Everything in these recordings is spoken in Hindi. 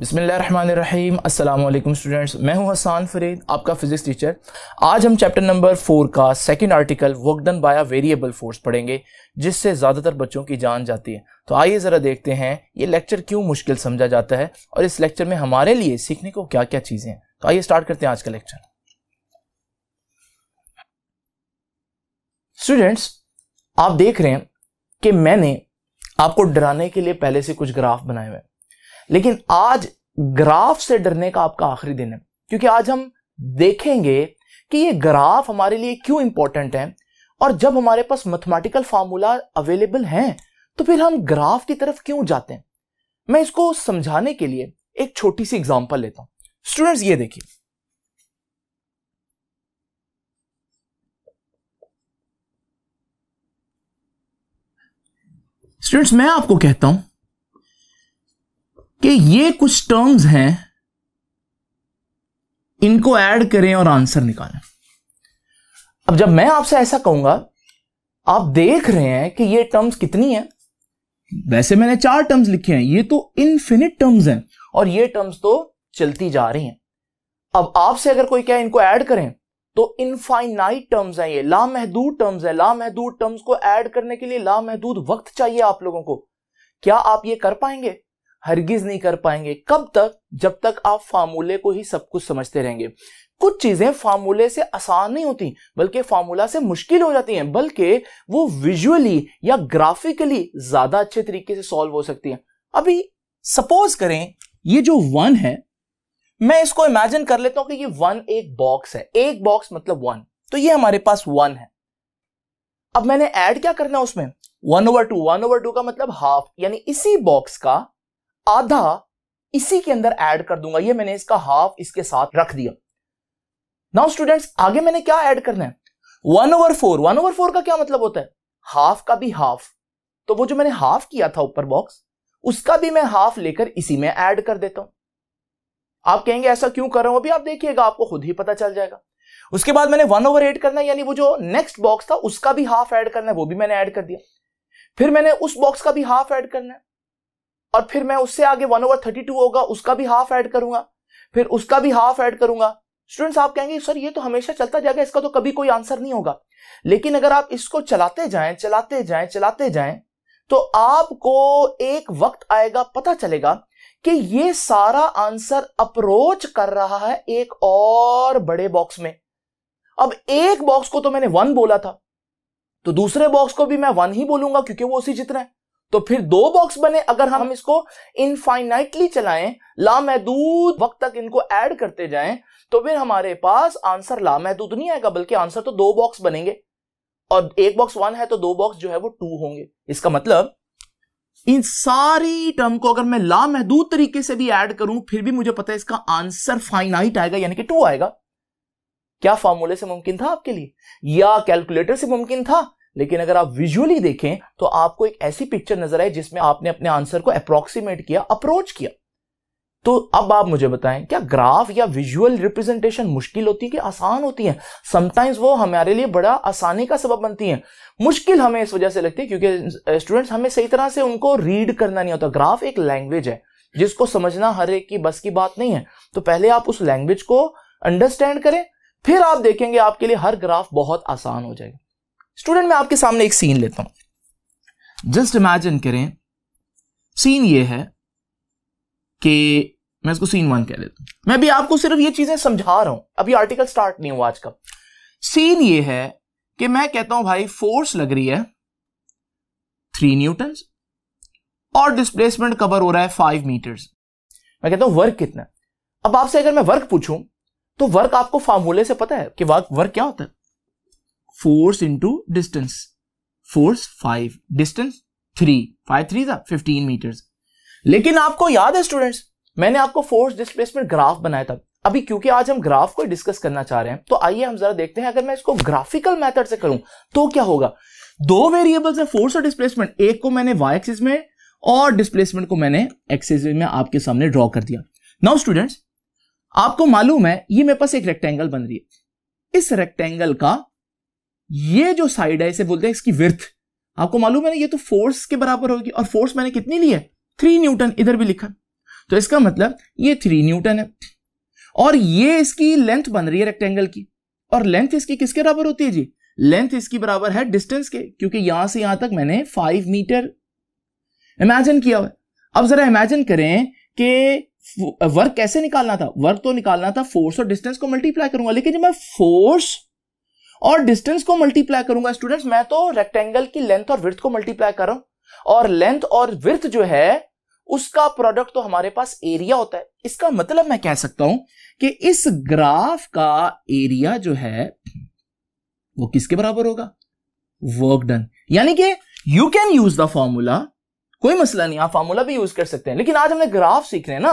बिसमीम स्टूडेंट्स मैं हूं हसान फरीद आपका फिज़िक्स टीचर आज हम चैप्टर नंबर फोर का second article work done by variable force पढ़ेंगे जिससे ज़्यादातर बच्चों की जान जाती है तो आइए ज़रा देखते हैं ये लेक्चर क्यों मुश्किल समझा जाता है और इस लेक्चर में हमारे लिए सीखने को क्या क्या चीज़ें हैं तो आइए स्टार्ट करते हैं आज का लेक्चर स्टूडेंट्स आप देख रहे हैं कि मैंने आपको डराने के लिए पहले से कुछ ग्राफ बनाए हुए हैं लेकिन आज ग्राफ से डरने का आपका आखिरी दिन है क्योंकि आज हम देखेंगे कि ये ग्राफ हमारे लिए क्यों इंपॉर्टेंट है और जब हमारे पास मैथमेटिकल फार्मूला अवेलेबल हैं तो फिर हम ग्राफ की तरफ क्यों जाते हैं मैं इसको समझाने के लिए एक छोटी सी एग्जांपल लेता हूं स्टूडेंट्स ये देखिए स्टूडेंट्स मैं आपको कहता हूं कि ये कुछ टर्म्स हैं इनको ऐड करें और आंसर निकालें अब जब मैं आपसे ऐसा कहूंगा आप देख रहे हैं कि ये टर्म्स कितनी हैं वैसे मैंने चार टर्म्स लिखे हैं ये तो इनफिनिट टर्म्स हैं और ये टर्म्स तो चलती जा रही हैं अब आपसे अगर कोई कहे इनको ऐड करें तो इनफाइनाइट टर्म्स हैं ये लामहदूद टर्म्स है लामहदूद टर्म्स को ऐड करने के लिए लामहदूद वक्त चाहिए आप लोगों को क्या आप ये कर पाएंगे हरगिज नहीं कर पाएंगे कब तक जब तक आप फार्मूले को ही सब कुछ समझते रहेंगे कुछ चीजें फार्मूले से आसान नहीं होती बल्कि फार्मूला से मुश्किल हो जाती हैं बल्कि वो विजुअली या ग्राफिकली ज्यादा अच्छे तरीके से सॉल्व हो सकती हैं अभी सपोज करें ये जो वन है मैं इसको इमेजिन कर लेता हूं कि ये वन एक बॉक्स है एक बॉक्स मतलब वन तो ये हमारे पास वन है अब मैंने ऐड क्या करना है उसमें one over two one over two का मतलब हाफ यानी इसी बॉक्स का आधा इसी के अंदर ऐड कर दूंगा ये मैंने इसका हाफ इसके साथ रख दिया नाउ स्टूडेंट्स आगे मैंने क्या ऐड करना है one over four one over four का क्या मतलब होता है हाफ का भी हाफ तो वो जो मैंने हाफ किया था ऊपर बॉक्स उसका भी मैं हाफ लेकर इसी में ऐड कर देता हूं आप कहेंगे ऐसा क्यों कर रहा हूं अभी आप देखिएगा आपको खुद ही पता चल जाएगा उसके बाद मैंने वन ओवर एट करना यानी वो जो नेक्स्ट बॉक्स था उसका भी हाफ ऐड करना है वो भी मैंने ऐड कर दिया फिर मैंने उस बॉक्स का भी हाफ ऐड करना है और फिर मैं उससे आगे वन ओवर थर्टी टू होगा उसका भी हाफ ऐड करूंगा फिर उसका भी हाफ ऐड करूंगा स्टूडेंट्स आप कहेंगे सर ये तो हमेशा चलता जाएगा इसका तो कभी कोई आंसर नहीं होगा लेकिन अगर आप इसको चलाते जाएं चलाते जाएं चलाते जाएं तो आपको एक वक्त आएगा पता चलेगा कि ये सारा आंसर अप्रोच कर रहा है एक और बड़े बॉक्स में अब एक बॉक्स को तो मैंने वन बोला था तो दूसरे बॉक्स को भी मैं वन ही बोलूंगा क्योंकि वो उसी जितना है तो फिर दो बॉक्स बने अगर हम इसको इनफाइनाइटली चलाएं लामहदूद वक्त तक इनको ऐड करते जाएं तो फिर हमारे पास आंसर लामहदूद नहीं आएगा बल्कि आंसर तो दो बॉक्स बनेंगे और एक बॉक्स वन है तो दो बॉक्स जो है वो टू होंगे इसका मतलब इन सारी टर्म को अगर मैं लामहदूद तरीके से भी ऐड करूं फिर भी मुझे पता है इसका आंसर फाइनाइट आएगा यानी कि टू आएगा क्या फॉर्मूले से मुमकिन था आपके लिए या कैलकुलेटर से मुमकिन था लेकिन अगर आप विजुअली देखें तो आपको एक ऐसी पिक्चर नजर आए जिसमें आपने अपने आंसर को अप्रोक्सीमेट किया अप्रोच किया तो अब आप मुझे बताएं क्या ग्राफ या विजुअल रिप्रेजेंटेशन मुश्किल होती है कि आसान होती है समटाइम्स वो हमारे लिए बड़ा आसानी का सबब बनती है मुश्किल हमें इस वजह से लगती है क्योंकि स्टूडेंट्स हमें सही तरह से उनको रीड करना नहीं होता ग्राफ एक लैंग्वेज है जिसको समझना हर एक की बस की बात नहीं है तो पहले आप उस लैंग्वेज को अंडरस्टैंड करें फिर आप देखेंगे आपके लिए हर ग्राफ बहुत आसान हो जाएगा स्टूडेंट मैं आपके सामने एक सीन लेता हूं जस्ट इमेजिन करें सीन ये है कि मैं इसको सीन वन कह देता हूं मैं भी आपको सिर्फ ये चीजें समझा रहा हूं अभी आर्टिकल स्टार्ट नहीं हुआ आज का सीन ये है कि मैं कहता हूं भाई फोर्स लग रही है थ्री न्यूटन और डिस्प्लेसमेंट कवर हो रहा है फाइव मीटर्स मैं कहता हूं वर्क कितना अब आपसे अगर मैं वर्क पूछूं तो वर्क आपको फार्मूले से पता है कि वर्क वर्क क्या होता है force into distance force five distance three five three था मीटर लेकिन आपको याद है स्टूडेंट्स मैंने आपको फोर्स डिस्प्लेसमेंट ग्राफ बनाया था अभी क्योंकि आज हम ग्राफ को डिस्कस करना चाह रहे हैं तो आइए हम जरा देखते हैं अगर मैं इसको ग्राफिकल मेथड से करूं तो क्या होगा दो वेरिएबल्स है फोर्स और डिस्प्लेसमेंट एक को मैंने वाई एक्सिस में और डिस्प्लेसमेंट को मैंने एक्सिस में आपके सामने ड्रॉ कर दिया नाउ स्टूडेंट्स आपको मालूम है ये मेरे पास एक रेक्टेंगल बन रही है इस रेक्टेंगल का ये जो साइड है इसे बोलते हैं इसकी विर्थ आपको मालूम है ना ये तो फोर्स के बराबर होगी और फोर्स मैंने कितनी ली है थ्री न्यूटन इधर भी लिखा तो इसका मतलब ये थ्री न्यूटन है और ये इसकी लेंथ बन रही है रेक्टेंगल की और लेंथ इसकी किसके बराबर होती है जी लेंथ इसकी बराबर है डिस्टेंस के क्योंकि यहां से यहां तक मैंने फाइव मीटर इमेजिन किया हुआ अब जरा इमेजिन करें कि वर्क कैसे निकालना था वर्क तो निकालना था फोर्स और डिस्टेंस को मल्टीप्लाई करूंगा लेकिन जब मैं फोर्स और डिस्टेंस को मल्टीप्लाई करूंगा स्टूडेंट्स मैं तो रेक्टेंगल की लेंथ और विर्थ को मल्टीप्लाई कर रहा हूं और लेंथ और विर्थ जो है उसका प्रोडक्ट तो हमारे पास एरिया होता है इसका मतलब मैं कह सकता हूं कि इस ग्राफ का एरिया जो है वो किसके बराबर होगा वर्क डन यानी कि you can use the formula कोई मसला नहीं आप फार्मूला भी यूज कर सकते हैं लेकिन आज हमने ग्राफ सीख रहे हैं ना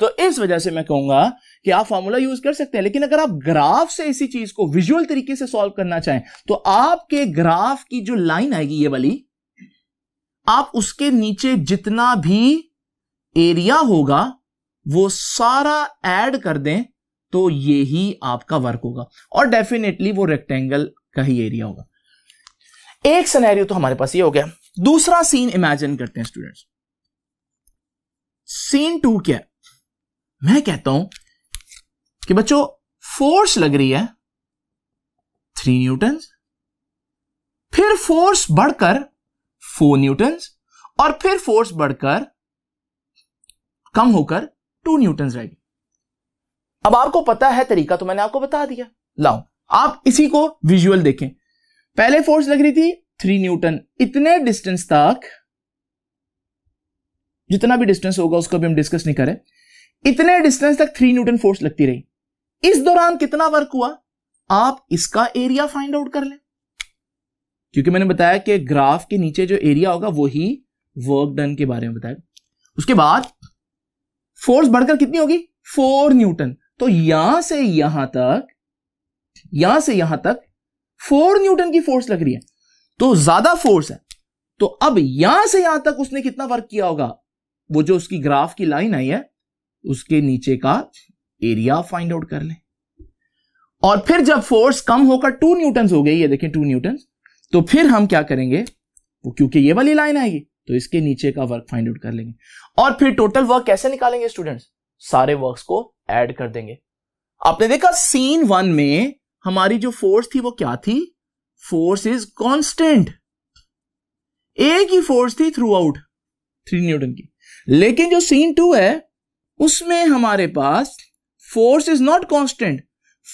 तो इस वजह से मैं कहूंगा कि आप फार्मूला यूज कर सकते हैं लेकिन अगर आप ग्राफ से इसी चीज को विजुअल तरीके से सॉल्व करना चाहें तो आपके ग्राफ की जो लाइन आएगी ये वाली आप उसके नीचे जितना भी एरिया होगा वो सारा ऐड कर दें तो ये ही आपका वर्क होगा और डेफिनेटली वो रेक्टेंगल का ही एरिया होगा एक सनेरियो तो हमारे पास ये हो गया दूसरा सीन इमेजिन करते हैं स्टूडेंट्स सीन टू क्या मैं कहता हूं कि बच्चों फोर्स लग रही है थ्री न्यूटन फिर फोर्स बढ़कर फोर न्यूटन और फिर फोर्स बढ़कर कम होकर टू न्यूटन रहेगी अब आपको पता है तरीका तो मैंने आपको बता दिया लाओ आप इसी को विजुअल देखें पहले फोर्स लग रही थी थ्री न्यूटन इतने डिस्टेंस तक जितना भी डिस्टेंस होगा उसको भी हम डिस्कस नहीं करें इतने डिस्टेंस तक थ्री न्यूटन फोर्स लगती रही इस दौरान कितना वर्क हुआ आप इसका एरिया फाइंड आउट कर लें क्योंकि मैंने बताया कि ग्राफ के नीचे जो एरिया होगा वही वर्क डन के बारे में बताया उसके बाद फोर्स बढ़कर कितनी होगी फोर न्यूटन तो यहां से यहां तक यहां से यहां तक फोर न्यूटन की फोर्स लग रही है तो ज्यादा फोर्स है तो अब यहां से यहां तक उसने कितना वर्क किया होगा वो जो उसकी ग्राफ की लाइन आई है उसके नीचे का एरिया फाइंड आउट कर ले और फिर जब फोर्स कम होकर टू न्यूटन हो गई है देखें टू न्यूटन तो फिर हम क्या करेंगे वो क्योंकि ये वाली लाइन आएगी तो इसके नीचे का वर्क फाइंड आउट कर लेंगे और फिर टोटल वर्क कैसे निकालेंगे स्टूडेंट्स सारे वर्क्स को ऐड कर देंगे आपने देखा सीन वन में हमारी जो फोर्स थी वो क्या थी फोर्स इज कांस्टेंट एक ही फोर्स थी थ्रू आउट थ्री न्यूटन की लेकिन जो सीन टू है उसमें हमारे पास force is not constant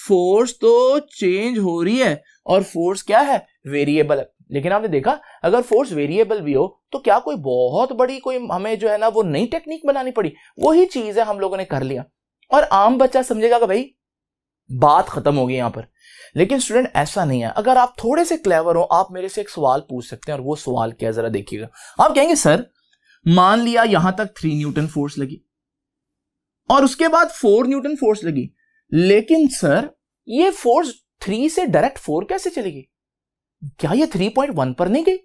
force तो चेंज हो रही है और फोर्स क्या है वेरिएबल है लेकिन आपने देखा अगर फोर्स वेरिएबल भी हो तो क्या कोई बहुत बड़ी कोई हमें जो है ना वो नई टेक्निक बनानी पड़ी वही चीज है हम लोगों ने कर लिया और आम बच्चा समझेगा कि भाई बात ख़त्म हो गई यहां पर लेकिन स्टूडेंट ऐसा नहीं है अगर आप थोड़े से क्लेवर हो आप मेरे से एक सवाल पूछ सकते हैं और वो सवाल क्या ज़रा देखिएगा आप कहेंगे सर मान लिया यहां तक थ्री न्यूटन फोर्स लगी और उसके बाद फोर न्यूटन फोर्स लगी लेकिन सर ये फोर्स थ्री से डायरेक्ट फोर कैसे चलेगी क्या ये थ्री पॉइंट वन पर नहीं गई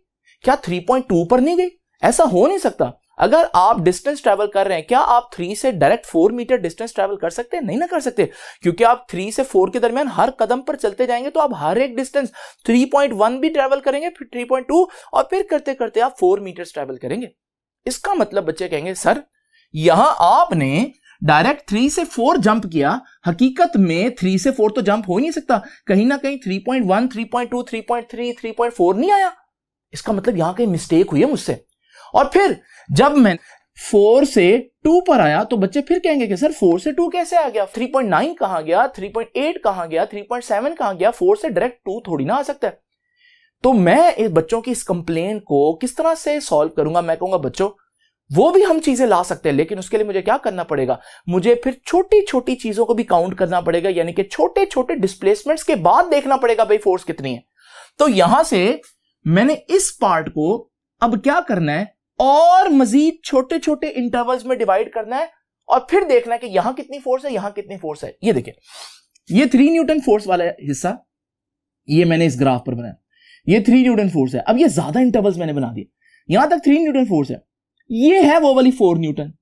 क्या थ्री पॉइंट टू पर नहीं गई ऐसा हो नहीं सकता अगर आप डिस्टेंस ट्रेवल कर रहे हैं क्या आप थ्री से direct four metre distance travel कर सकते हैं नहीं ना कर सकते क्योंकि आप थ्री से फोर के दरमियान हर कदम पर चलते जाएंगे तो आप हर एक डिस्टेंस थ्री पॉइंट वन भी ट्रेवल करेंगे फिर थ्री पॉइंट टू और फिर करते करते आप फोर मीटर ट्रेवल करेंगे इसका मतलब बच्चे कहेंगे सर यहां आपने डायरेक्ट थ्री से फोर जंप किया हकीकत में थ्री से फोर तो जंप हो ही नहीं सकता कहीं ना कहीं three point one three point two three point three three point four नहीं आया इसका मतलब यहां कहीं मिस्टेक हुई है मुझसे और फिर जब मैं फोर से टू पर आया तो बच्चे फिर कहेंगे कि सर फोर से टू कैसे आ गया थ्री पॉइंट नाइन कहा गया थ्री पॉइंट एट कहां गया थ्री पॉइंट सेवन कहा गया फोर से डायरेक्ट टू थोड़ी ना आ सकता है तो मैं इस बच्चों की इस कंप्लेन को किस तरह से सॉल्व करूंगा मैं कहूंगा बच्चों वो भी हम चीजें ला सकते हैं लेकिन उसके लिए मुझे क्या करना पड़ेगा मुझे फिर छोटी छोटी चीजों को भी काउंट करना पड़ेगा यानी कि छोटे छोटे डिस्प्लेसमेंट्स के बाद देखना पड़ेगा भाई फोर्स कितनी है तो यहां से मैंने इस पार्ट को अब क्या करना है और मजीद छोटे छोटे इंटरवल्स में डिवाइड करना है और फिर देखना है कि यहां कितनी फोर्स है यहां कितनी फोर्स है ये देखिए ये थ्री न्यूटन फोर्स वाला हिस्सा ये मैंने इस ग्राफ पर बनाया ये थ्री न्यूटन फोर्स है अब ये ज्यादा इंटरवल्स मैंने बना दिए यहां तक थ्री न्यूटन फोर्स है ये है वो वाली फोर न्यूटन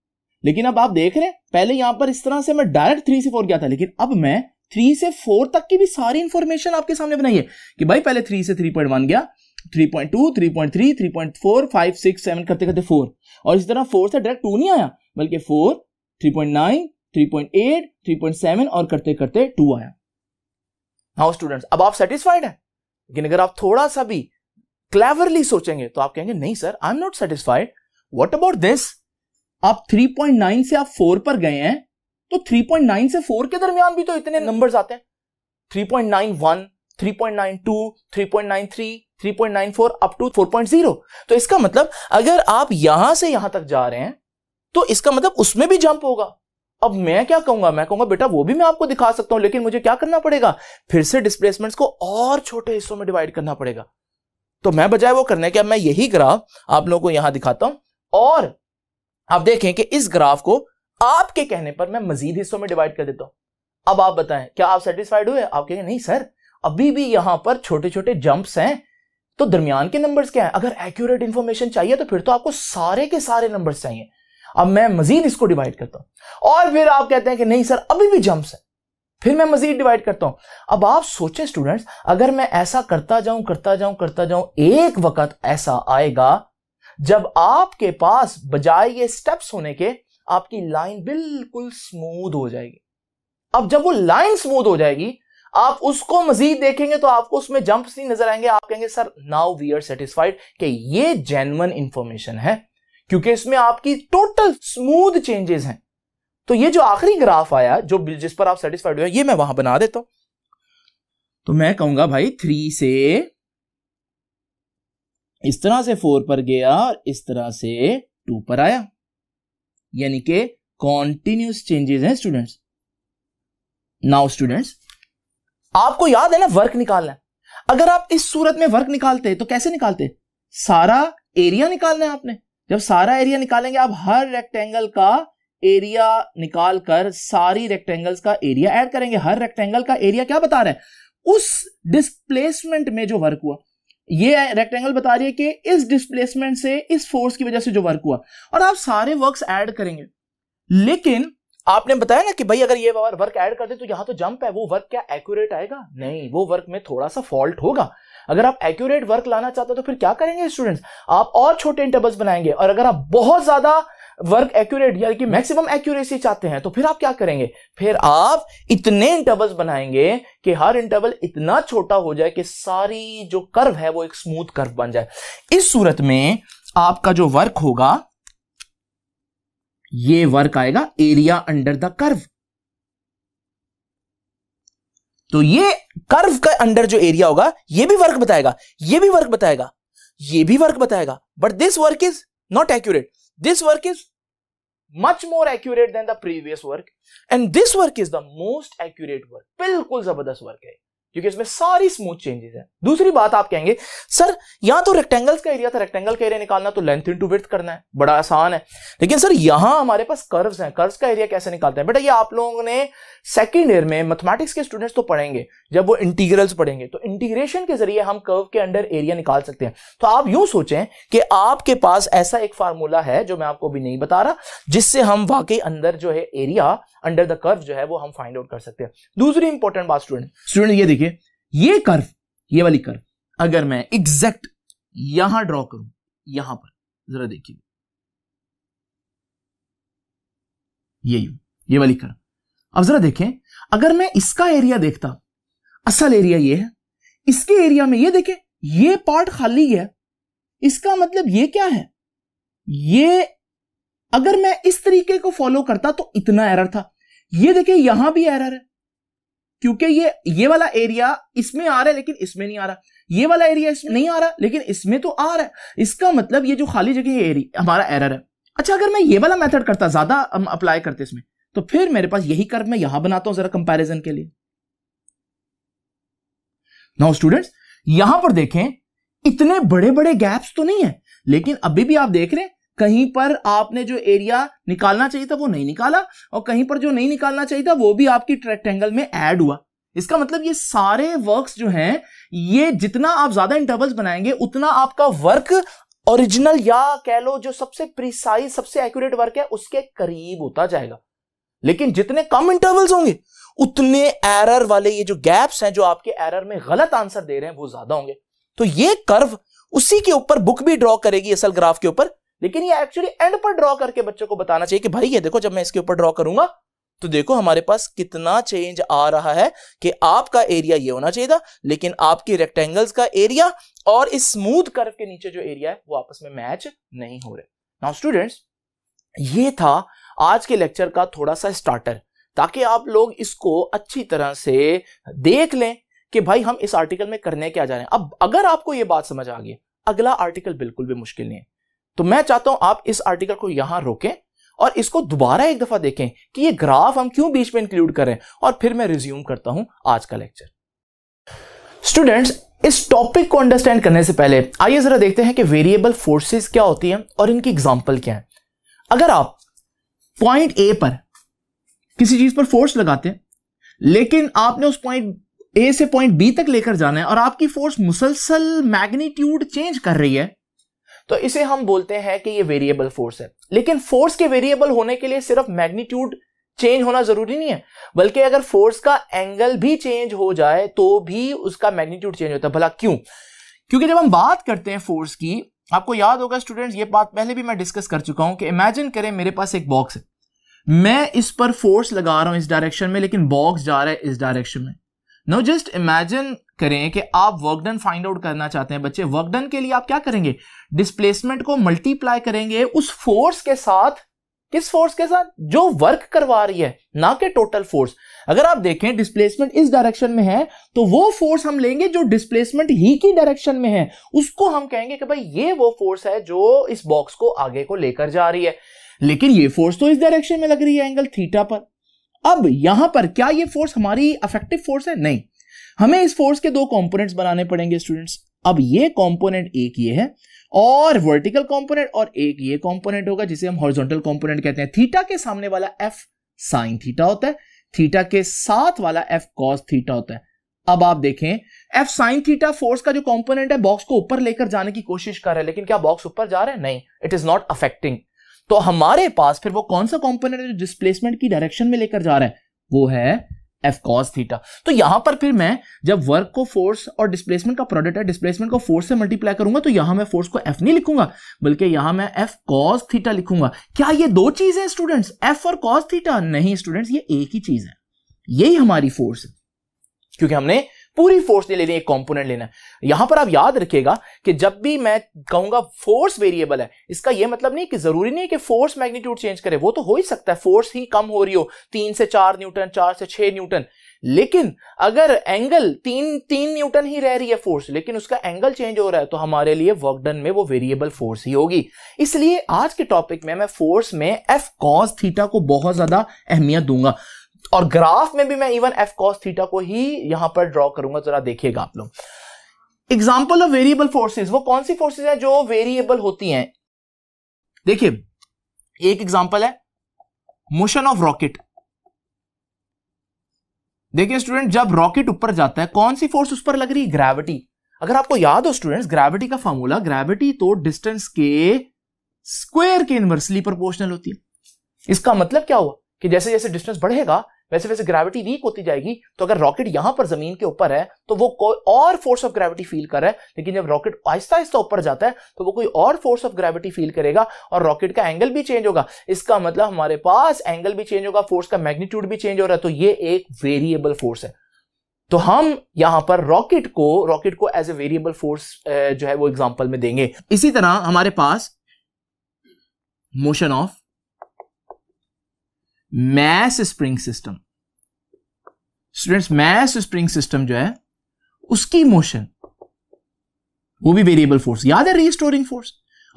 लेकिन अब आप देख रहे हैं पहले यहां पर इस तरह से मैं डायरेक्ट थ्री से फोर गया था लेकिन अब मैं थ्री से फोर तक की भी सारी इंफॉर्मेशन आपके सामने बनाई है कि भाई पहले थ्री से थ्री पॉइंट वन गया करते करते फोर और इसी तरह फोर से डायरेक्ट टू नहीं आया बल्कि four three point nine three point eight three point seven और करते करते टू आया हाउ स्टूडेंट्स अब आप सेटिस्फाइड है लेकिन अगर आप थोड़ा सा भी क्लेवरली सोचेंगे तो आप कहेंगे नहीं sir I am not satisfied what about this आप 3.9 से आप 4 पर गए हैं तो 3.9 से 4 के दरमियान भी तो इतने नंबर्स आते हैं 3.91 3.92 3.93 3.94 अप टू 4.0 तो इसका मतलब अगर आप यहां से यहां तक जा रहे हैं तो इसका मतलब उसमें भी जंप होगा अब मैं क्या कहूंगा मैं कहूंगा बेटा वो भी मैं आपको दिखा सकता हूं लेकिन मुझे क्या करना पड़ेगा फिर से डिस्प्लेसमेंट्स को और छोटे हिस्सों में डिवाइड करना पड़ेगा तो मैं बजाय वो करने के अब मैं यही ग्राफ आप लोगों को यहां दिखाता हूं और आप देखें कि इस ग्राफ को आपके कहने पर मैं मजीद हिस्सों में डिवाइड कर देता हूं अब आप बताएं क्या आप सेटिस्फाइड हुए आप कहेंगे नहीं सर अभी भी यहां पर छोटे छोटे जंप्स हैं तो दरमियान के नंबर्स क्या है अगर एक्यूरेट इंफॉर्मेशन चाहिए तो फिर तो आपको सारे के सारे नंबर्स चाहिए अब मैं मजीद इसको डिवाइड करता हूं और फिर आप कहते हैं कि नहीं सर अभी भी जम्प्स है फिर मैं मजीद डिवाइड करता हूं अब आप सोचे स्टूडेंट्स अगर मैं ऐसा करता जाऊं करता जाऊं करता जाऊं एक वक्त ऐसा आएगा जब आपके पास बजाय ये स्टेप्स होने के आपकी लाइन बिल्कुल स्मूद हो जाएगी अब जब वो लाइन स्मूद हो जाएगी आप उसको मजीद देखेंगे तो आपको उसमें जंप नहीं नजर आएंगे आप कहेंगे sir now we are satisfied कि ये जेनवन इंफॉर्मेशन है क्योंकि इसमें आपकी टोटल स्मूथ चेंजेस हैं तो ये जो आखिरी ग्राफ आया जो जिस पर आप सेटिस्फाइड हुए ये मैं वहां बना देता हूं तो मैं कहूंगा भाई थ्री से इस तरह से फोर पर गया और इस तरह से टू पर आया यानी कि कॉन्टिन्यूस चेंजेस हैं स्टूडेंट्स नाउ स्टूडेंट्स आपको याद है ना वर्क निकालना है अगर आप इस सूरत में वर्क निकालते तो कैसे निकालते सारा एरिया निकालना है आपने जब सारा एरिया निकालेंगे आप हर रेक्टेंगल का एरिया निकाल कर सारी रेक्टेंगल्स का एरिया ऐड करेंगे हर रेक्टेंगल का एरिया क्या बता रहा है उस डिस्प्लेसमेंट में जो वर्क हुआ ये रेक्टेंगल बता रही है कि इस डिस्प्लेसमेंट से इस फोर्स की वजह से जो वर्क हुआ और आप सारे वर्क्स ऐड करेंगे लेकिन आपने बताया ना कि भाई अगर ये वर्क ऐड कर दे तो यहाँ तो जंप है वो वर्क क्या एक्यूरेट आएगा नहीं वो वर्क में थोड़ा सा फॉल्ट होगा अगर आप एक्यूरेट वर्क लाना चाहते हो तो फिर क्या करेंगे स्टूडेंट्स आप और छोटे इंटरवल्स बनाएंगे और अगर आप बहुत ज्यादा वर्क एक्यूरेट यानी कि मैक्सिमम एक्यूरेसी चाहते हैं तो फिर आप क्या करेंगे फिर आप इतने इंटरवल्स बनाएंगे कि हर इंटरवल इतना छोटा हो जाए कि सारी जो कर्व है वो एक स्मूथ कर्व बन जाए इस सूरत में आपका जो वर्क होगा ये वर्क आएगा एरिया अंडर द कर्व तो ये कर्व का अंडर जो एरिया होगा ये भी वर्क बताएगा ये भी वर्क बताएगा ये भी वर्क बताएगा but this work is not accurate this work is much more accurate than the previous work and this work is the most accurate work बिल्कुल जबरदस्त वर्क है क्योंकि इसमें सारी स्मूथ चेंजेस है दूसरी बात आप कहेंगे सर यहां तो रेक्टेंगल्स का एरिया था रेक्टेंगल का एरिया निकालना तो लेंथ इनटू विड्थ करना है बड़ा आसान है लेकिन सर यहां हमारे पास कर्व्स हैं कर्व्स का एरिया कैसे निकालते हैं बेटा ये आप लोगों ने सेकंड ईयर में मैथमेटिक्स के स्टूडेंट्स तो पढ़ेंगे जब वो इंटीग्रल्स पढ़ेंगे तो इंटीग्रेशन के जरिए हम कर्व के अंडर एरिया निकाल सकते हैं तो आप यूं सोचें कि आपके पास ऐसा एक फार्मूला है जो मैं आपको अभी नहीं बता रहा जिससे हम वाकई अंदर जो है एरिया अंडर द कर्व जो है वो हम फाइंड आउट कर सकते हैं दूसरी इंपॉर्टेंट बात स्टूडेंट स्टूडेंट ये देखिए ये कर्व ये वाली कर्व अगर मैं एग्जैक्ट यहां ड्रॉ करूं यहां पर जरा देखिए ये यू ये वाली कर्व अब जरा देखें अगर मैं इसका एरिया देखता असल एरिया ये है इसके एरिया में ये देखें ये पार्ट खाली है इसका मतलब ये क्या है ये अगर मैं इस तरीके को फॉलो करता तो इतना एरर था ये देखें यहां भी एरर है क्योंकि ये ये वाला एरिया इसमें आ रहा है लेकिन इसमें नहीं आ रहा ये वाला एरिया इसमें नहीं आ रहा लेकिन इसमें तो आ रहा है इसका मतलब ये जो खाली जगह एरिया हमारा एरर है अच्छा अगर मैं ये वाला मेथड करता ज्यादा अप्लाई करते इसमें तो फिर मेरे पास यही कर मैं यहां बनाता हूं जरा कंपैरिजन के लिए नाउ स्टूडेंट्स यहां पर देखें इतने बड़े बड़े गैप्स तो नहीं है लेकिन अभी भी आप देख रहे हैं कहीं पर आपने जो एरिया निकालना चाहिए था वो नहीं निकाला और कहीं पर जो नहीं निकालना चाहिए था वो भी आपकी ट्रेक्टेंगल में ऐड हुआ इसका मतलब ये सारे वर्क्स जो हैं ये जितना आप ज्यादा इंटरवल्स बनाएंगे उतना आपका वर्क ओरिजिनल या कह लो जो सबसे प्रिसाइज सबसे एक्यूरेट वर्क है उसके करीब होता जाएगा लेकिन जितने कम इंटरवल्स होंगे उतने एरर वाले ये जो गैप्स हैं जो आपके एरर में गलत आंसर दे रहे हैं वो ज्यादा होंगे तो ये कर्व उसी के ऊपर बुक भी ड्रॉ करेगी असल ग्राफ के ऊपर लेकिन ये एक्चुअली एंड पर ड्रॉ करके बच्चों को बताना चाहिए कि भाई ये देखो जब मैं इसके ऊपर ड्रॉ करूंगा तो देखो हमारे पास कितना चेंज आ रहा है कि आपका एरिया ये होना चाहिए था लेकिन आपकी रेक्टेंगल्स का एरिया और इस स्मूथ कर्व के नीचे जो एरिया है वो आपस में मैच नहीं हो रहे नाउ स्टूडेंट्स ये था आज के लेक्चर का थोड़ा सा स्टार्टर ताकि आप लोग इसको अच्छी तरह से देख लें कि भाई हम इस आर्टिकल में करने क्या जा रहे हैं अब अगर आपको ये बात समझ आ गई अगला आर्टिकल बिल्कुल भी मुश्किल नहीं है तो मैं चाहता हूं आप इस आर्टिकल को यहां रोकें और इसको दोबारा एक दफा देखें कि ये ग्राफ हम क्यों बीच में इंक्लूड करें और फिर मैं रिज्यूम करता हूं आज का लेक्चर स्टूडेंट्स इस टॉपिक को अंडरस्टैंड करने से पहले आइए जरा देखते हैं कि वेरिएबल फोर्सेस क्या होती हैं और इनकी एग्जांपल क्या है अगर आप पॉइंट ए पर किसी चीज पर फोर्स लगाते हैं लेकिन आपने उस पॉइंट ए से पॉइंट बी तक लेकर जाना है और आपकी फोर्स मुसलसल मैग्नीट्यूड चेंज कर रही है तो इसे हम बोलते हैं कि ये वेरिएबल फोर्स है लेकिन फोर्स के वेरिएबल होने के लिए सिर्फ मैग्नीट्यूड चेंज होना जरूरी नहीं है बल्कि अगर फोर्स का एंगल भी चेंज हो जाए तो भी उसका मैग्नीट्यूड चेंज होता है भला क्यों क्योंकि जब हम बात करते हैं फोर्स की आपको याद होगा स्टूडेंट्स ये बात पहले भी मैं डिस्कस कर चुका हूं कि इमेजिन करें मेरे पास एक बॉक्स है मैं इस पर फोर्स लगा रहा हूं इस डायरेक्शन में लेकिन बॉक्स जा रहा है इस डायरेक्शन में नो जस्ट इमेजिन करें कि आप वर्क डन फाइंड आउट करना चाहते हैं बच्चे वर्क डन के लिए आप क्या करेंगे डिस्प्लेसमेंट को मल्टीप्लाई करेंगे उस फोर्स के साथ किस फोर्स के साथ जो वर्क करवा रही है ना कि टोटल फोर्स अगर आप देखें डिस्प्लेसमेंट इस डायरेक्शन में है तो वो फोर्स हम लेंगे जो डिस्प्लेसमेंट ही की डायरेक्शन में है उसको हम कहेंगे कि भाई ये वो फोर्स है जो इस बॉक्स को आगे को लेकर जा रही है लेकिन ये फोर्स तो इस डायरेक्शन में लग रही है एंगल थीटा पर अब यहां पर क्या ये फोर्स हमारी अफेक्टिव फोर्स है नहीं हमें इस फोर्स के दो कंपोनेंट्स बनाने पड़ेंगे स्टूडेंट्स अब ये कंपोनेंट एक ये है और वर्टिकल कंपोनेंट और एक ये कंपोनेंट होगा जिसे हम हॉरिजॉन्टल कंपोनेंट कहते हैं थीटा के सामने वाला एफ साइन थीटा होता है थीटा के साथ वाला एफ कॉस थीटा होता है अब आप देखें एफ साइन थीटा फोर्स का जो कंपोनेंट है बॉक्स को ऊपर लेकर जाने की कोशिश कर रहा है लेकिन क्या बॉक्स ऊपर जा रहा है नहीं इट इज नॉट अफेक्टिंग तो हमारे पास फिर वो कौन सा कॉम्पोनेंट है जो डिस्प्लेसमेंट की डायरेक्शन में लेकर जा रहा है वो है एफ कॉस थीटा तो यहां पर फिर मैं जब वर्क को फोर्स और डिस्प्लेसमेंट का प्रोडक्ट है डिस्प्लेसमेंट को फोर्स से मल्टीप्लाई करूंगा तो यहां मैं फोर्स को एफ नहीं लिखूंगा बल्कि यहां मैं एफ कॉस थीटा लिखूंगा क्या ये दो चीज है स्टूडेंट्स एफ और कॉस थीटा नहीं स्टूडेंट्स ये एक ही चीज है यही हमारी फोर्स है क्योंकि हमने पूरी फोर्स नहीं लेनी एक कॉम्पोनेंट लेना यहां पर आप याद रखिएगा कि जब भी मैं कहूंगा फोर्स वेरिएबल है इसका यह मतलब नहीं कि जरूरी नहीं कि फोर्स मैग्नीट्यूड चेंज करे वो तो हो ही सकता है फोर्स ही कम हो रही हो तीन से चार न्यूटन चार से छह न्यूटन लेकिन अगर एंगल तीन तीन न्यूटन ही रह रही है फोर्स लेकिन उसका एंगल चेंज हो रहा है तो हमारे लिए वर्कडन में वो वेरिएबल फोर्स ही होगी इसलिए आज के टॉपिक में मैं फोर्स में एफ कॉस थीटा को बहुत ज्यादा अहमियत दूंगा और ग्राफ में भी मैं इवन एफ कॉस थीटा को ही यहां पर ड्रॉ करूंगा जरा देखिएगा आप लोग एग्जाम्पल ऑफ वेरिएबल फोर्सेज वो कौन सी फोर्सेज हैं जो वेरिएबल होती हैं देखिए एक एग्जाम्पल है मोशन ऑफ रॉकेट देखिए स्टूडेंट जब रॉकेट ऊपर जाता है कौन सी फोर्स उस पर लग रही है ग्रेविटी अगर आपको याद हो स्टूडेंट्स ग्रेविटी का फॉर्मूला ग्रेविटी तो डिस्टेंस के स्क्वायर के इनवर्सली प्रोपोर्शनल होती है इसका मतलब क्या हुआ कि जैसे जैसे डिस्टेंस बढ़ेगा वैसे वैसे ग्रेविटी वीक होती जाएगी तो अगर रॉकेट यहां पर जमीन के ऊपर है तो वो कोई और फोर्स ऑफ ग्रेविटी फील कर रहा है लेकिन जब रॉकेट आहिस्ता आहिस्ता ऊपर जाता है तो वो कोई और फोर्स ऑफ ग्रेविटी फील करेगा और रॉकेट का एंगल भी चेंज होगा इसका मतलब हमारे पास एंगल भी चेंज होगा फोर्स का मैग्नीट्यूड भी चेंज हो रहा है तो ये एक वेरिएबल फोर्स है तो हम यहां पर रॉकेट को रॉकेट को एज ए वेरिएबल फोर्स जो है वो एग्जाम्पल में देंगे इसी तरह हमारे पास motion of mass spring system students mass spring system जो है उसकी मोशन वो भी वेरिएबल फोर्स याद है रीस्टोरिंग फोर्स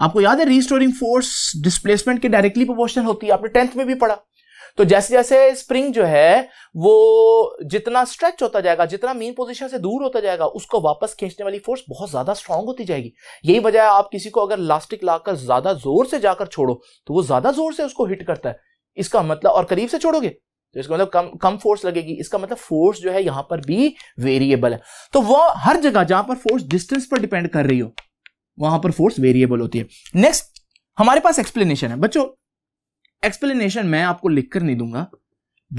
आपको याद है रीस्टोरिंग फोर्स डिस्प्लेसमेंट के डायरेक्टली प्रोपोर्शनल होती है आपने टेंथ में भी पढ़ा तो जैसे जैसे स्प्रिंग जो है वो जितना स्ट्रेच होता जाएगा जितना मेन पोजीशन से दूर होता जाएगा उसको वापस खींचने वाली फोर्स बहुत ज्यादा स्ट्रांग होती जाएगी यही वजह है आप किसी को अगर लास्टिक लाकर ज्यादा जोर से जाकर छोड़ो तो वो ज्यादा जोर से उसको हिट करता है इसका मतलब और करीब से छोड़ोगे तो इसका मतलब कम कम फोर्स लगेगी इसका मतलब फोर्स जो है यहां पर भी वेरिएबल है तो वो हर जगह जहां पर फोर्स डिस्टेंस पर डिपेंड कर रही हो वहां पर फोर्स वेरिएबल होती है नेक्स्ट हमारे पास एक्सप्लेनेशन है बच्चों एक्सप्लेनेशन मैं आपको लिखकर नहीं दूंगा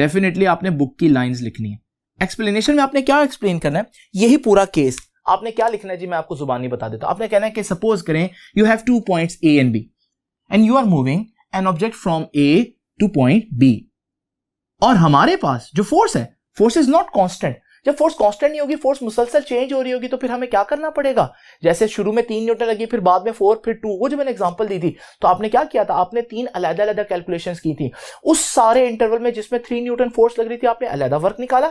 डेफिनेटली आपने बुक की लाइंस लिखनी है एक्सप्लेनेशन में आपने क्या एक्सप्लेन करना है यही पूरा केस आपने क्या लिखना है जी मैं आपको जुबानी बता देता हूं आपने कहना है कि सपोज करें you have two points A and B and you are moving an object from A to point B और हमारे पास जो फोर्स है फोर्स इज नॉट कॉन्स्टेंट जब फोर्स कांस्टेंट नहीं होगी फोर्स मुसलसल चेंज हो रही होगी तो फिर हमें क्या करना पड़ेगा जैसे शुरू में तीन न्यूटन लगी फिर बाद में फोर फिर टू वो जो मैंने एग्जांपल दी थी तो आपने क्या किया था आपने तीन अलहदा अलहदा कैलकुलेशंस की थी उस सारे इंटरवल में जिसमें थ्री न्यूटन फोर्स लग रही थी आपने अलहदा वर्क निकाला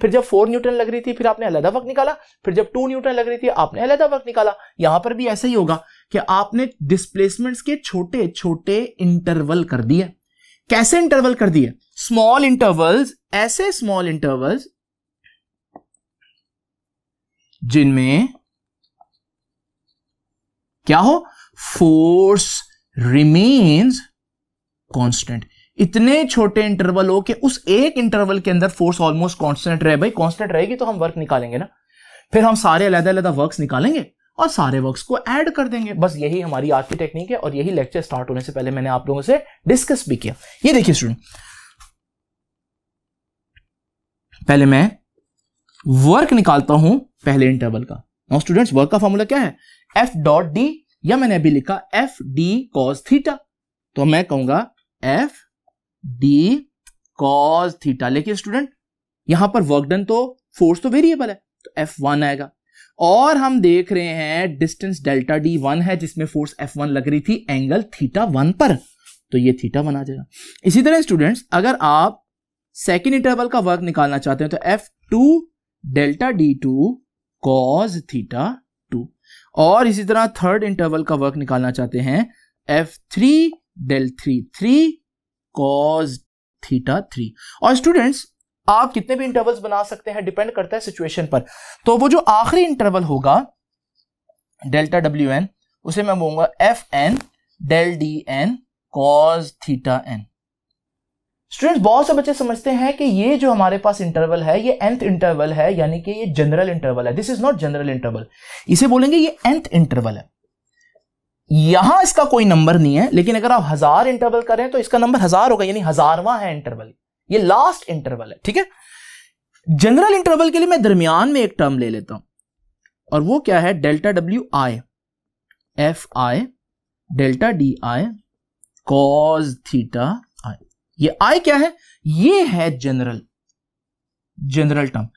फिर जब फोर न्यूटन लग रही थी फिर आपने अलहदा वक्त निकाला फिर जब टू न्यूटन लग रही थी आपने अलहदा वक्त निकाला यहां पर भी ऐसा ही होगा कि आपने डिस्प्लेसमेंट्स के छोटे छोटे इंटरवल कर दिए कैसे इंटरवल कर दिए स्मॉल इंटरवल्स ऐसे स्मॉल इंटरवल्स जिनमें क्या हो फोर्स रिमेन्स कॉन्स्टेंट इतने छोटे इंटरवल हो कि उस एक इंटरवल के अंदर फोर्स ऑलमोस्ट कॉन्स्टेंट रहे भाई कॉन्स्टेंट रहेगी तो हम वर्क निकालेंगे ना फिर हम सारे अलहदा अलहदा वर्क्स निकालेंगे और सारे वर्क्स को ऐड कर देंगे बस यही हमारी आज की टेक्निक है और यही लेक्चर स्टार्ट होने से पहले मैंने आप लोगों से डिस्कस भी किया ये देखिए स्टूडेंट पहले मैं वर्क निकालता हूं पहले इंटरवल का नाउ स्टूडेंट्स वर्क का फॉर्मूला क्या है एफ डॉट डी या मैंने अभी लिखा एफ डी कॉज थीटा तो मैं कहूंगा एफ डी कॉज थीटा लेकिन स्टूडेंट यहां पर वर्क डन तो फोर्स तो वेरिएबल है तो एफ वन आएगा और हम देख रहे हैं डिस्टेंस डेल्टा डी वन है जिसमें फोर्स एफ वन लग रही थी एंगल थीटा वन पर तो ये थीटा वन आ जाएगा इसी तरह स्टूडेंट्स अगर आप सेकेंड इंटरवल का वर्क निकालना चाहते हैं तो F two delta D two cos theta two और इसी तरह थर्ड इंटरवल का वर्क निकालना चाहते हैं F three del three three cos theta three और स्टूडेंट्स आप कितने भी इंटरवल्स बना सकते हैं डिपेंड करता है सिचुएशन पर तो वो जो आखिरी इंटरवल होगा डेल्टा डब्ल्यू एन उसे मैं बोलूंगा F N del D N cos theta N students बहुत से बच्चे समझते हैं कि ये जो हमारे पास इंटरवल है ये एंथ इंटरवल है यानी कि ये जनरल इंटरवल है this is not general interval इसे बोलेंगे ये एंथ इंटरवल है यहां इसका कोई नंबर नहीं है लेकिन अगर आप हजार इंटरवल करें तो इसका नंबर हजार होगा यानी हजारवा है इंटरवल ये लास्ट इंटरवल है ठीक है जनरल इंटरवल के लिए मैं दरमियान में एक टर्म ले लेता हूं और वो क्या है delta W I F I delta D I cos theta I ये आई क्या है ये है जनरल जनरल टर्म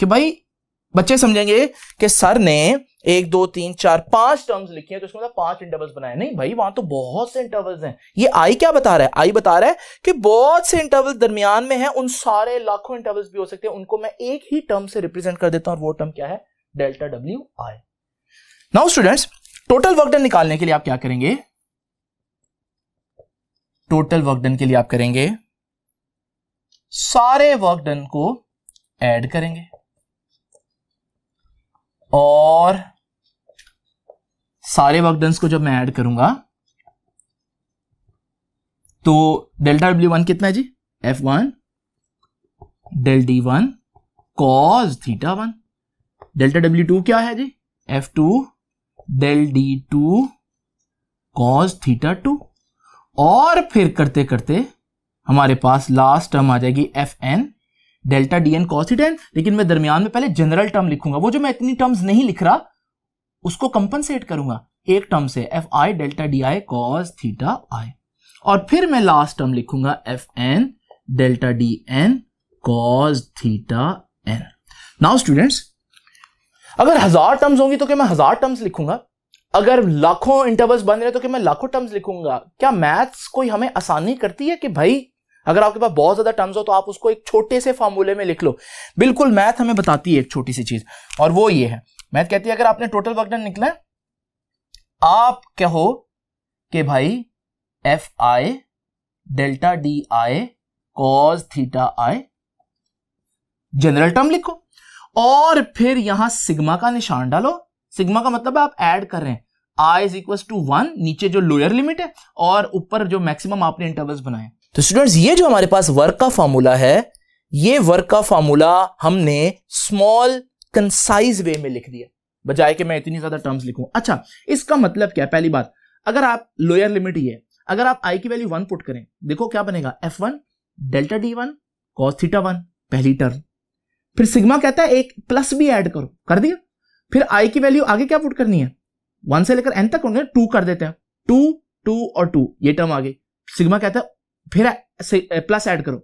कि भाई बच्चे समझेंगे कि सर ने एक दो तीन चार पांच टर्म्स लिखे हैं तो इसका मतलब पांच इंटरवल्स बनाए नहीं भाई वहां तो बहुत से इंटरवल्स हैं ये आई क्या बता रहा है आई बता रहा है कि बहुत से इंटरवल दरमियान में हैं उन सारे लाखों इंटरवल्स भी हो सकते हैं उनको मैं एक ही टर्म से रिप्रेजेंट कर देता हूं और वो टर्म क्या है delta W I now students total work done निकालने के लिए आप क्या करेंगे टोटल वर्क डन के लिए आप करेंगे सारे वर्क डन को एड करेंगे और सारे वर्क को जब मैं ऐड करूंगा तो डेल्टा डब्ल्यू वन कितना है जी F one del D one cos theta one delta W two क्या है जी F two del D two cos theta two और फिर करते करते हमारे पास लास्ट टर्म आ जाएगी F N delta D N cos theta N लेकिन मैं दरमियान में पहले जनरल टर्म लिखूंगा वो जो मैं इतनी टर्म्स नहीं लिख रहा उसको कंपनसेट करूंगा एक टर्म से F I delta D I cos theta I और फिर मैं लास्ट टर्म लिखूंगा F N delta D N cos theta N now students अगर हजार टर्म्स होंगी तो क्या मैं हजार टर्म्स लिखूंगा अगर लाखों इंटरवल्स बन रहे तो क्या मैं लाखों टर्म्स लिखूंगा क्या मैथ्स कोई हमें आसानी करती है कि भाई अगर आपके पास बहुत ज्यादा टर्म्स हो तो आप उसको एक छोटे से फॉर्मूले में लिख लो बिल्कुल मैथ हमें बताती है एक छोटी सी चीज और वो ये है मैथ कहती है अगर आपने टोटल वर्क डन निकला आप कहो कि भाई F I delta D I cos theta I general term लिखो और फिर यहां सिग्मा का निशान डालो सिग्मा का मतलब आप ऐड कर रहे हैं I is equal to one नीचे जो लोअर लिमिट है और ऊपर जो मैक्सिमम आपने इंटरवल्स बनाए तो स्टूडेंट्स ये जो हमारे पास वर्क का फॉर्मूला है ये वर्क का फॉर्मूला हमने स्मॉल कंसाइज वे में लिख दिया बजाय कि मैं इतनी ज्यादा टर्म्स लिखूं अच्छा इसका मतलब क्या पहली बात अगर आप लोअर लिमिट ये अगर आप आई की वैल्यू वन पुट करें देखो क्या बनेगा F one delta D one cos theta one पहली टर्म फिर सिग्मा कहता है एक प्लस भी ऐड करो कर दिया फिर आई की वैल्यू आगे क्या पुट करनी है वन से लेकर एन तक होंगे टू कर देते हैं टू टू और टू ये टर्म आगे सिग्मा कहता है फिर प्लस ऐड करो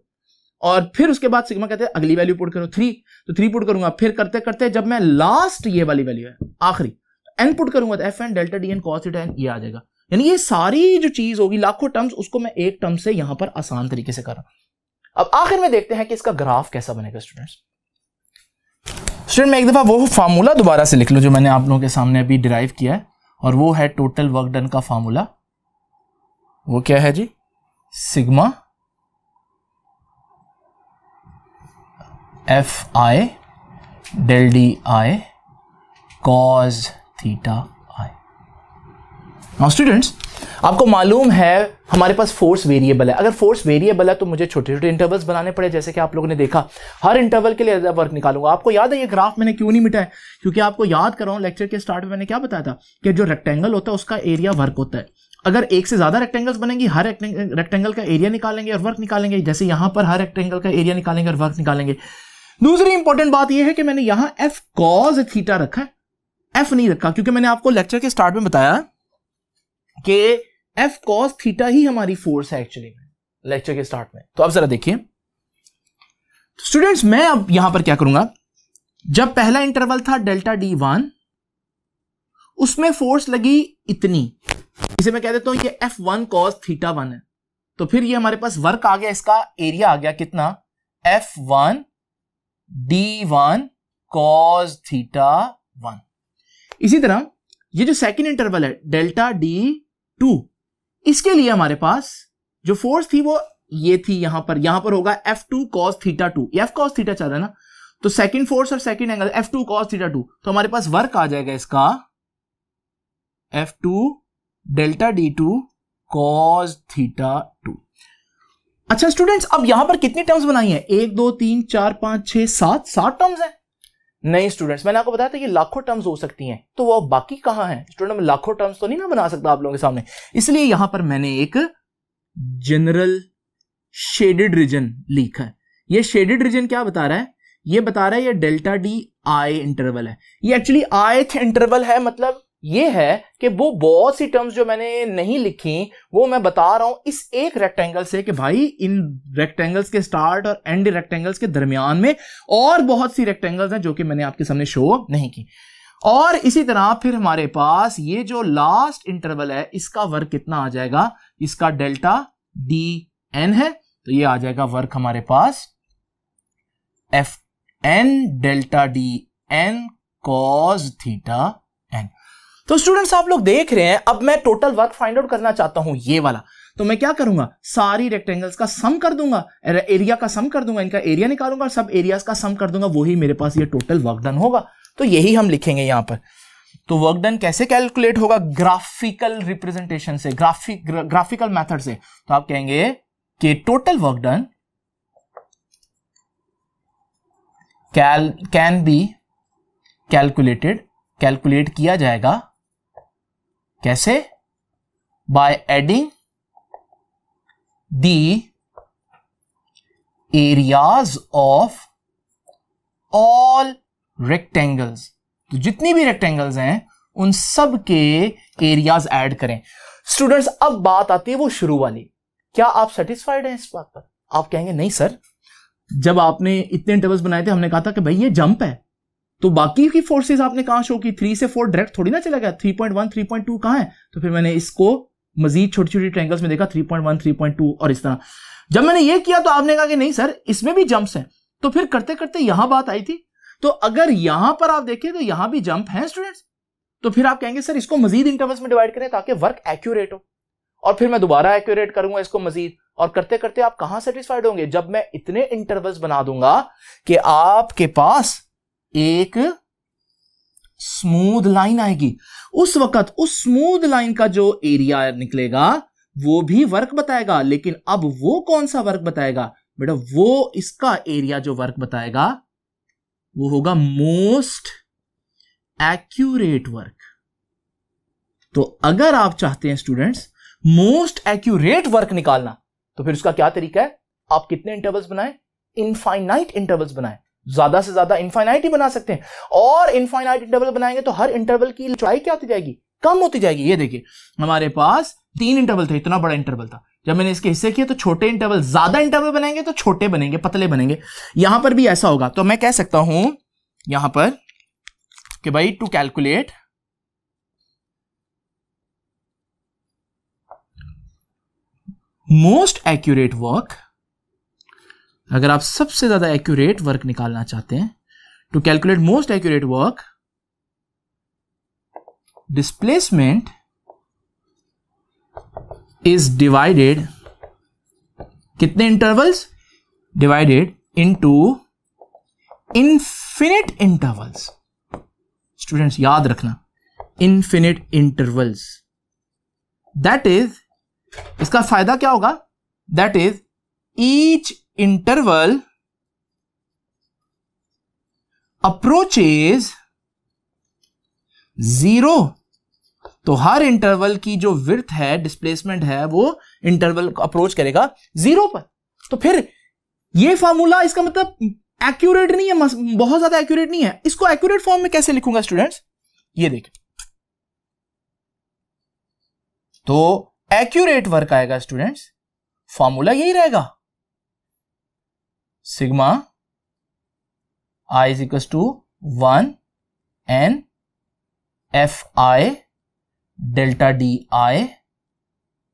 और फिर उसके बाद सिग्मा कहते हैं अगली वैल्यू पुट करो थ्री तो थ्री पुट करूंगा फिर करते करते जब मैं लास्ट ये वाली वैल्यू है आखिरी एन पुट करूंगा तो F N delta D N cos N ये आ जाएगा यानी ये सारी जो चीज होगी लाखों टर्म्स उसको मैं एक टर्म से यहां पर आसान तरीके से कर रहा हूं अब आखिर में देखते हैं कि इसका ग्राफ कैसा बनेगा स्टूडेंट्स स्टूडेंट मैं एक दफ़ा वो फार्मूला दोबारा से लिख लूँ जो मैंने आप लोगों के सामने अभी डिराइव किया है और वो है टोटल वर्क डन का फार्मूला वो क्या है जी sigma F I del D I cos theta I now students आपको मालूम है हमारे पास फोर्स वेरिएबल है अगर फोर्स वेरिएबल है तो मुझे छोटे छोटे इंटरवल्स बनाने पड़े जैसे कि आप लोगों ने देखा हर इंटरवल के लिए वर्क निकालूंगा आपको याद है ये ग्राफ मैंने क्यों नहीं मिटाया क्योंकि आपको याद कर रहा लेक्चर के स्टार्ट में मैंने क्या बताया था कि जो रेक्टेंगल होता है उसका एरिया वर्क होता है अगर एक से ज़्यादा रेक्टेंगल्स बनेंगी हर रेक्टेंगल का एरिया निकालेंगे और वर्क निकालेंगे जैसे यहां पर हर रेक्टेंगल का एरिया निकालेंगे और वर्क निकालेंगे दूसरी इंपॉर्टेंट बात यह है कि मैंने यहां एफ कॉज थीटा रखा एफ नहीं रखा क्योंकि मैंने आपको लेक्चर के स्टार्ट में बताया कि एफ कॉज थीटा ही हमारी फोर्स है एक्चुअली में लेक्चर के स्टार्ट में तो अब जरा देखिए स्टूडेंट्स तो मैं अब यहां पर क्या करूंगा जब पहला इंटरवल था डेल्टा डी वन उसमें फोर्स लगी इतनी इसे मैं कह देता हूं तो ये F one cos theta one है तो फिर ये हमारे पास वर्क आ गया इसका एरिया आ गया कितना F one D one cos theta one इसी तरह ये जो सेकंड इंटरवल है डेल्टा डी टू इसके लिए हमारे पास जो फोर्स थी वो ये थी यहां पर यहां पर होगा F two cos theta two F cos theta चल रहा है ना तो सेकंड फोर्स और second angle F two cos theta two तो हमारे पास वर्क आ जाएगा इसका F two delta D two cos theta two अच्छा स्टूडेंट्स अब यहां पर कितनी टर्म्स बनाई हैं एक दो तीन चार पांच छह सात सात टर्म्स हैं नहीं स्टूडेंट्स मैंने आपको बताया था कि लाखों टर्म्स हो सकती हैं तो वो बाकी कहां है स्टूडेंट मैं लाखों टर्म्स तो नहीं ना बना सकता आप लोगों के सामने इसलिए यहां पर मैंने एक जनरल शेडेड रीजन लिखा है ये शेडेड रीजन क्या बता रहा है ये बता रहा है ये डेल्टा डी आई इंटरवल है ये एक्चुअली आई इंटरवल है मतलब ये है कि वो बहुत सी टर्म्स जो मैंने नहीं लिखी वो मैं बता रहा हूं इस एक रेक्टेंगल से कि भाई इन रेक्टेंगल्स के स्टार्ट और एंड रेक्टेंगल्स के दरमियान में और बहुत सी रेक्टेंगल्स हैं जो कि मैंने आपके सामने शो नहीं की और इसी तरह फिर हमारे पास ये जो लास्ट इंटरवल है इसका वर्क कितना आ जाएगा इसका डेल्टा डी एन है तो ये आ जाएगा वर्क हमारे पास F N delta D N cos theta तो स्टूडेंट्स आप लोग देख रहे हैं अब मैं टोटल वर्क फाइंड आउट करना चाहता हूं ये वाला तो मैं क्या करूंगा सारी रेक्टेंगल्स का सम कर दूंगा एरिया का सम कर दूंगा इनका एरिया निकालूंगा सब एरियाज का सम कर दूंगा वही मेरे पास ये टोटल वर्क डन होगा तो यही हम लिखेंगे यहां पर तो वर्क डन कैसे कैलकुलेट होगा ग्राफिकल रिप्रेजेंटेशन से ग्राफिक ग्रा, ग्राफिकल मेथड से तो आप कहेंगे कि टोटल वर्क डन कैल कैन बी कैलकुलेटेड कैलकुलेट किया जाएगा कैसे by adding the areas of all rectangles तो जितनी भी रेक्टेंगल्स हैं उन सब के एरियाज ऐड करें स्टूडेंट्स अब बात आती है वो शुरू वाली क्या आप सेटिस्फाइड हैं इस बात पर आप कहेंगे नहीं सर जब आपने इतने इंटरवल्स बनाए थे हमने कहा था कि भाई ये जंप है तो बाकी की फोर्सेस आपने कहा शो की थ्री से फोर डायरेक्ट थोड़ी ना चला गया three point one three point two कहा है तो फिर मैंने इसको मजीद छोटी छोटी ट्रैंगल्स में देखा three point one three point two और इस तरह जब मैंने ये किया तो आपने कहा कि नहीं सर इसमें भी जंप्स हैं तो फिर करते करते यहां बात आई थी तो अगर यहां पर आप देखें तो यहां भी जंप है स्टूडेंट्स तो फिर आप कहेंगे सर इसको मजीद इंटरवल्स में डिवाइड करें ताकि वर्क एक्यूरेट हो और फिर मैं दोबारा एक्यूरेट करूंगा इसको मजीद और करते करते आप कहां सेटिस्फाइड होंगे जब मैं इतने इंटरवल्स बना दूंगा कि आपके पास एक स्मूथ लाइन आएगी उस वक्त उस स्मूथ लाइन का जो एरिया निकलेगा वो भी वर्क बताएगा लेकिन अब वो कौन सा वर्क बताएगा बेटा वो इसका एरिया जो वर्क बताएगा वो होगा मोस्ट एक्यूरेट वर्क तो अगर आप चाहते हैं स्टूडेंट्स मोस्ट एक्यूरेट वर्क निकालना तो फिर उसका क्या तरीका है आप कितने इंटरवल्स बनाए इनफाइनाइट इंटरवल्स बनाए ज्यादा से ज्यादा इनफाइनाइट ही बना सकते हैं और इन्फाइनाइट इंटरवल बनाएंगे तो हर इंटरवल की चौड़ाई क्या होती जाएगी कम होती जाएगी ये देखिए हमारे पास तीन इंटरवल थे इतना बड़ा इंटरवल था जब मैंने इसके हिस्से किए तो छोटे इंटरवल ज्यादा इंटरवल बनाएंगे तो छोटे बनेंगे पतले बनेंगे यहां पर भी ऐसा होगा तो मैं कह सकता हूं यहां पर कि भाई to calculate most accurate work अगर आप सबसे ज्यादा एक्यूरेट वर्क निकालना चाहते हैं to calculate most accurate work displacement is divided कितने intervals divided into infinite intervals students याद रखना इन्फिनिट इंटरवल्स दैट इज इसका फायदा क्या होगा that is each interval approaches zero तो हर इंटरवल की जो विर्थ है डिस्प्लेसमेंट है वो इंटरवल अप्रोच करेगा जीरो पर तो फिर ये फॉर्मूला इसका मतलब एक्यूरेट नहीं है बहुत ज्यादा एक्यूरेट नहीं है इसको एक्यूरेट फॉर्म में कैसे लिखूंगा स्टूडेंट्स ये देखें तो एक्यूरेट वर्क आएगा स्टूडेंट्स फॉर्मूला यही रहेगा sigma i is equals to 1 and fi delta di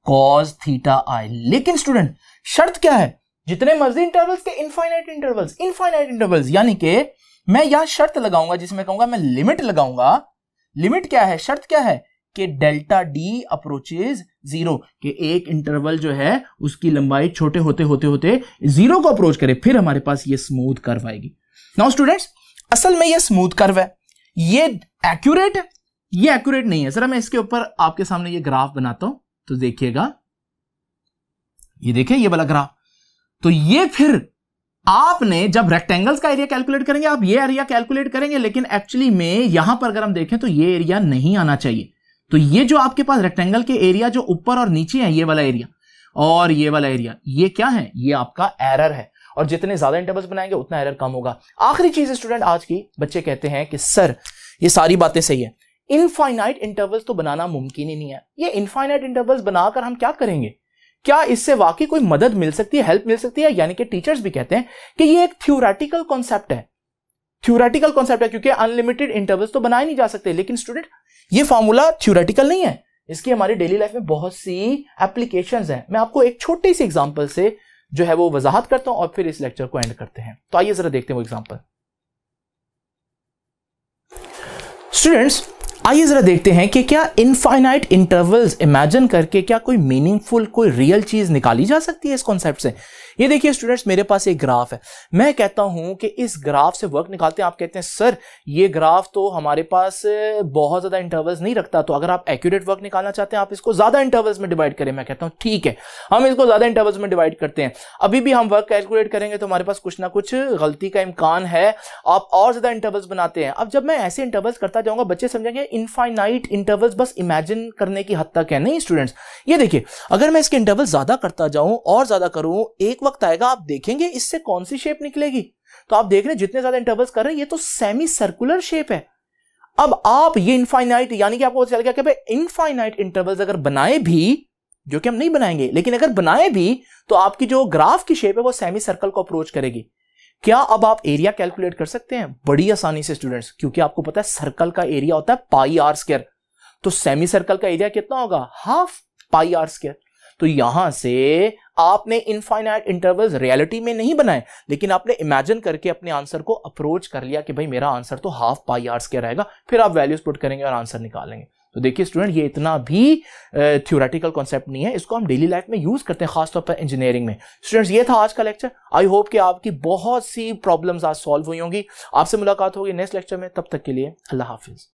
cos theta i लेकिन स्टूडेंट शर्त क्या है जितने मर्जी इंटरवल्स के इनफाइनाइट इंटरवल्स इनफाइनाइट इंटरवल्स यानी कि मैं यहां शर्त लगाऊंगा जिसमें कहूंगा मैं लिमिट लगाऊंगा लिमिट क्या है शर्त क्या है कि डेल्टा डी अप्रोचेज जीरो कि एक इंटरवल जो है उसकी लंबाई छोटे होते होते होते जीरो को अप्रोच करे फिर हमारे पास ये स्मूथ कर्व आएगी नाउ स्टूडेंट्स असल में ये स्मूथ कर्व है ये एक्यूरेट ये एक्यूरेट नहीं है जरा मैं इसके ऊपर आपके सामने ये ग्राफ बनाता हूं तो देखिएगा ये देखिए ये वाला ग्राफ तो ये फिर आपने जब रेक्टेंगल्स का एरिया कैलकुलेट करेंगे आप ये एरिया कैलकुलेट करेंगे लेकिन एक्चुअली में यहां पर अगर हम देखें तो ये एरिया नहीं आना चाहिए तो ये जो आपके पास रेक्टेंगल के एरिया जो ऊपर और नीचे है ये वाला एरिया और ये वाला एरिया ये क्या है ये आपका एरर है और जितने ज्यादा इंटरवल्स बनाएंगे उतना एरर कम होगा आखिरी चीज स्टूडेंट आज की बच्चे कहते हैं कि सर ये सारी बातें सही है इनफाइनाइट इंटरवल्स तो बनाना मुमकिन ही नहीं है ये इनफाइनाइट इंटरवल्स बनाकर हम क्या करेंगे क्या इससे वाकई कोई मदद मिल सकती है हेल्प मिल सकती है यानी कि टीचर्स भी कहते हैं कि ये एक थ्योरेटिकल कॉन्सेप्ट है थ्योरेटिकल कॉन्सेप्ट है क्योंकि अनलिमिटेड इंटरवल्स तो बनाए नहीं जा सकते लेकिन स्टूडेंट ये फॉर्मूला थ्योरेटिकल नहीं है इसकी हमारी डेली लाइफ में बहुत सी एप्लीकेशन है मैं आपको एक छोटे सी एग्जाम्पल से जो है वो वजाहत करता हूं और फिर इस लेक्चर को एंड करते हैं तो आइए जरा देखते हैं वो एग्जाम्पल स्टूडेंट्स आइए जरा देखते हैं कि क्या इनफाइनाइट इंटरवल्स इमेजिन करके क्या कोई मीनिंगफुल कोई रियल चीज निकाली जा सकती है इस कॉन्सेप्ट से ये देखिए स्टूडेंट्स मेरे पास एक ग्राफ है मैं कहता हूं कि इस ग्राफ से वर्क निकालते हैं आप कहते हैं सर ये ग्राफ तो हमारे पास बहुत ज्यादा इंटरवल्स नहीं रखता तो अगर आप एक्यूरेट वर्क निकालना चाहते हैं आप इसको ज्यादा इंटरवल्स में डिवाइड करें मैं कहता हूं ठीक है हम इसको ज्यादा इंटरवल्स में डिवाइड करते हैं अभी भी हम वर्क कैलकुलेट करेंगे तो हमारे पास कुछ ना कुछ गलती का इम्कान है आप और ज्यादा इंटरवल्स बनाते हैं अब जब मैं ऐसे इंटरवल्स करता जाऊंगा बच्चे समझेंगे इनफाइनाइट इंटरवल्स बस इमेजिन करने की हद तक है नहीं स्टूडेंट्स ये देखिए अगर मैं इसके इंटरवल ज्यादा करता जाऊं और ज्यादा करूं एक वक्त आएगा आप देखेंगे इससे कौन सी शेप निकलेगी तो आप देख रहे हैं जितने ज्यादा इंटरवल्स कर रहे हैं ये तो सेमी सर्कुलर शेप है अब आप ये इनफाइनाइट यानी कि आपको चल गया कि इनफाइनाइट इंटरवल्स अगर बनाए भी जो कि हम नहीं बनाएंगे लेकिन अगर बनाए भी तो आपकी जो ग्राफ की शेप है वो सेमी सर्कल को अप्रोच करेगी क्या अब आप एरिया कैलकुलेट कर सकते हैं बड़ी आसानी से स्टूडेंट्स क्योंकि आपको पता है सर्कल का एरिया होता है पाई आर स्क्र तो सेमी सर्कल का एरिया कितना होगा हाफ पाई आर स्क्र तो यहां से आपने इनफाइनाइट इंटरवल्स रियलिटी में नहीं बनाए लेकिन आपने इमेजिन करके अपने आंसर को अप्रोच कर लिया कि भाई मेरा आंसर तो हाफ पाई आर स्क्र रहेगा फिर आप वैल्यूज पुट करेंगे और आंसर निकालेंगे तो देखिए स्टूडेंट ये इतना भी थ्योरेटिकल कॉन्सेप्ट नहीं है इसको हम डेली लाइफ में यूज़ करते हैं खासतौर पर इंजीनियरिंग में स्टूडेंट्स ये था आज का लेक्चर आई होप कि आपकी बहुत सी प्रॉब्लम्स आज सॉल्व हुई होंगी आपसे मुलाकात होगी नेक्स्ट लेक्चर में तब तक के लिए अल्लाह हाफिज़